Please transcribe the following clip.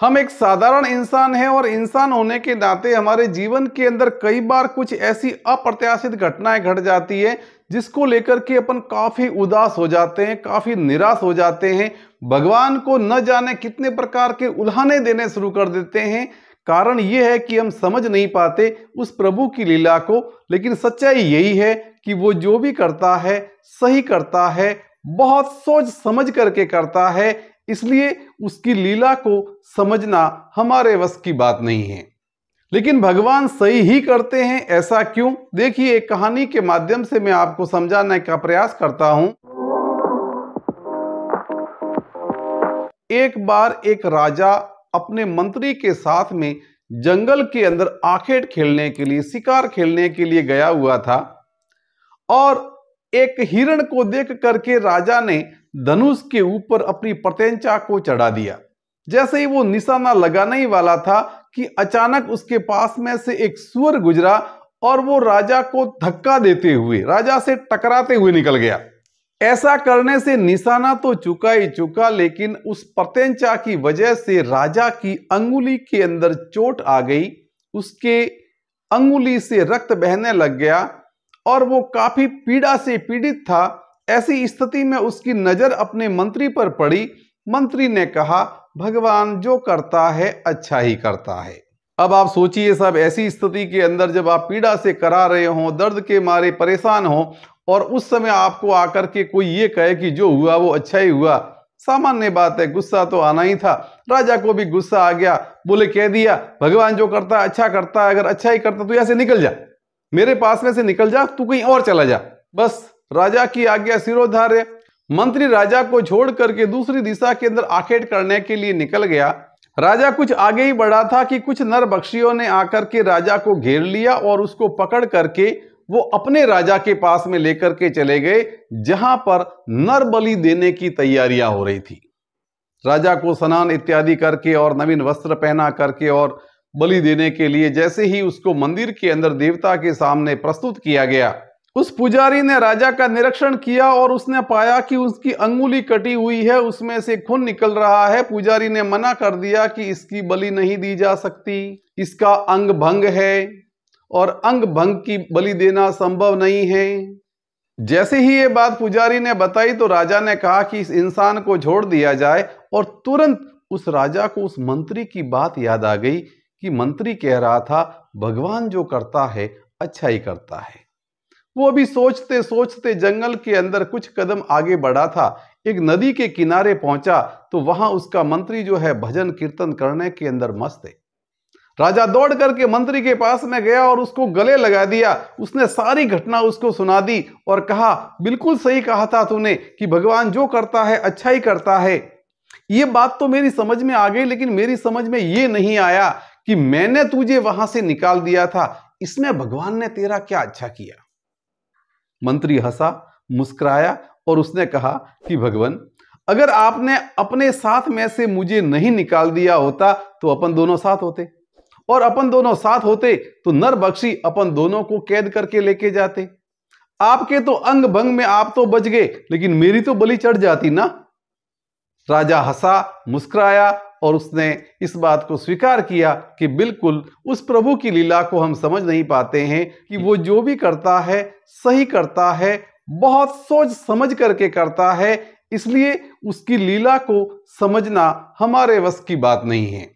हम एक साधारण इंसान हैं और इंसान होने के नाते हमारे जीवन के अंदर कई बार कुछ ऐसी अप्रत्याशित घटनाएं घट जाती है जिसको लेकर के अपन काफ़ी उदास हो जाते हैं काफ़ी निराश हो जाते हैं भगवान को न जाने कितने प्रकार के उल्हाने देने शुरू कर देते हैं कारण ये है कि हम समझ नहीं पाते उस प्रभु की लीला को लेकिन सच्चाई यही है कि वो जो भी करता है सही करता है बहुत सोच समझ करके करता है इसलिए उसकी लीला को समझना हमारे वश की बात नहीं है लेकिन भगवान सही ही करते हैं ऐसा क्यों देखिए एक कहानी के माध्यम से मैं आपको समझाने का प्रयास करता हूं एक बार एक राजा अपने मंत्री के साथ में जंगल के अंदर आखेट खेलने के लिए शिकार खेलने के लिए गया हुआ था और एक हिरण को देख करके राजा ने धनुष के ऊपर अपनी प्रत्यंचा को चढ़ा दिया जैसे ही वो निशाना लगाने ही वाला था कि अचानक उसके पास में से एक सुअर गुजरा और वो राजा को धक्का देते हुए राजा से टकराते हुए निकल गया ऐसा करने से निशाना तो चुका ही चुका लेकिन उस प्रत्यंचा की वजह से राजा की अंगुली के अंदर चोट आ गई उसके अंगुली से रक्त बहने लग गया और वो काफी पीड़ा से पीड़ित था ऐसी स्थिति में उसकी नजर अपने मंत्री पर पड़ी मंत्री ने कहा भगवान जो करता है अच्छा ही करता है अब आप सोचिए सब ऐसी स्थिति के अंदर जब आप पीड़ा से करा रहे हो दर्द के मारे परेशान हो और उस समय आपको आकर के कोई ये कहे कि जो हुआ वो अच्छा ही हुआ सामान्य बात है गुस्सा तो आना ही था राजा को भी गुस्सा आ गया बोले कह दिया भगवान जो करता है अच्छा करता है अगर अच्छा ही करता तो यहां से निकल जा मेरे पास में से निकल जा तू कहीं और चला जा बस राजा की आज्ञा सिरोधार्य मंत्री राजा को छोड़ करके दूसरी दिशा के अंदर आखेट करने के लिए निकल गया राजा कुछ आगे ही बढ़ा था कि कुछ नर नरबक्षियों ने आकर के राजा को घेर लिया और उसको पकड़ करके वो अपने राजा के पास में लेकर के चले गए जहां पर नर बलि देने की तैयारियां हो रही थी राजा को स्नान इत्यादि करके और नवीन वस्त्र पहना करके और बलि देने के लिए जैसे ही उसको मंदिर के अंदर देवता के सामने प्रस्तुत किया गया उस पुजारी ने राजा का निरीक्षण किया और उसने पाया कि उसकी अंगुली कटी हुई है उसमें से खून निकल रहा है पुजारी ने मना कर दिया कि इसकी बलि नहीं दी जा सकती इसका अंग भंग है और अंग भंग की बलि देना संभव नहीं है जैसे ही ये बात पुजारी ने बताई तो राजा ने कहा कि इस इंसान को छोड़ दिया जाए और तुरंत उस राजा को उस मंत्री की बात याद आ गई कि मंत्री कह रहा था भगवान जो करता है अच्छा ही करता है वो अभी सोचते सोचते जंगल के अंदर कुछ कदम आगे बढ़ा था एक नदी के किनारे पहुंचा तो वहां उसका मंत्री जो है भजन कीर्तन करने के अंदर मस्त है राजा दौड़ करके मंत्री के पास में गया और उसको गले लगा दिया उसने सारी घटना उसको सुना दी और कहा बिल्कुल सही कहा था तूने कि भगवान जो करता है अच्छा ही करता है ये बात तो मेरी समझ में आ गई लेकिन मेरी समझ में ये नहीं आया कि मैंने तुझे वहां से निकाल दिया था इसमें भगवान ने तेरा क्या अच्छा किया मंत्री हंसा मुस्कुराया और उसने कहा कि भगवान अगर आपने अपने साथ में से मुझे नहीं निकाल दिया होता तो अपन दोनों साथ होते और अपन दोनों साथ होते तो नर बख्शी अपन दोनों को कैद करके लेके जाते आपके तो अंग भंग में आप तो बच गए लेकिन मेरी तो बलि चढ़ जाती ना राजा हंसा मुस्कुराया और उसने इस बात को स्वीकार किया कि बिल्कुल उस प्रभु की लीला को हम समझ नहीं पाते हैं कि वो जो भी करता है सही करता है बहुत सोच समझ करके करता है इसलिए उसकी लीला को समझना हमारे वश की बात नहीं है